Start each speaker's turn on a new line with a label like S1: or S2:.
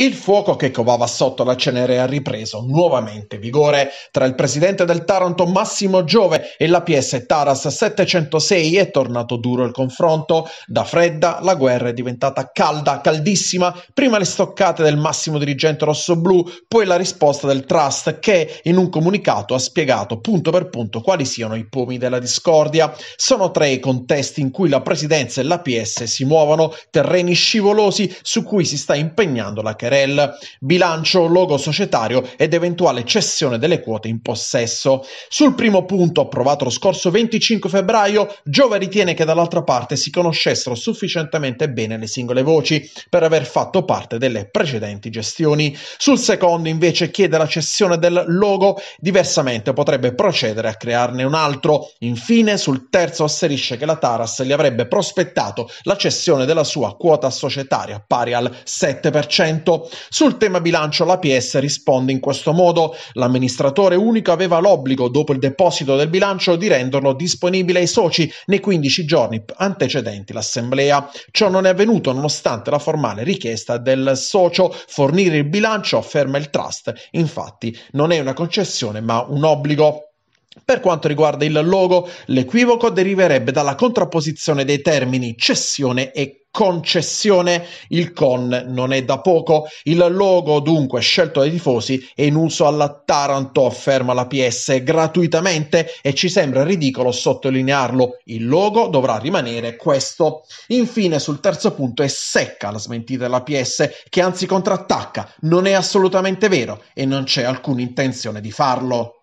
S1: Il fuoco che covava sotto la cenere ha ripreso nuovamente vigore tra il presidente del Taranto Massimo Giove e la PS Taras 706 è tornato duro il confronto. Da fredda la guerra è diventata calda, caldissima, prima le stoccate del massimo dirigente rossoblu, poi la risposta del trust che in un comunicato ha spiegato punto per punto quali siano i pomi della discordia. Sono tre i contesti in cui la presidenza e la PS si muovono, terreni scivolosi su cui si sta impegnando la carriera Terel, bilancio, logo societario ed eventuale cessione delle quote in possesso. Sul primo punto, approvato lo scorso 25 febbraio, Giova ritiene che dall'altra parte si conoscessero sufficientemente bene le singole voci per aver fatto parte delle precedenti gestioni. Sul secondo, invece, chiede la cessione del logo, diversamente potrebbe procedere a crearne un altro. Infine, sul terzo, asserisce che la Taras gli avrebbe prospettato la cessione della sua quota societaria pari al 7%. Sul tema bilancio l'APS risponde in questo modo. L'amministratore unico aveva l'obbligo, dopo il deposito del bilancio, di renderlo disponibile ai soci nei 15 giorni antecedenti l'assemblea. Ciò non è avvenuto nonostante la formale richiesta del socio. Fornire il bilancio, afferma il trust, infatti non è una concessione ma un obbligo. Per quanto riguarda il logo, l'equivoco deriverebbe dalla contrapposizione dei termini cessione e concessione. Il con non è da poco. Il logo, dunque, scelto dai tifosi è in uso alla Taranto, afferma la PS gratuitamente e ci sembra ridicolo sottolinearlo. Il logo dovrà rimanere questo. Infine, sul terzo punto è secca la smentita della PS che anzi contrattacca. Non è assolutamente vero e non c'è alcuna intenzione di farlo.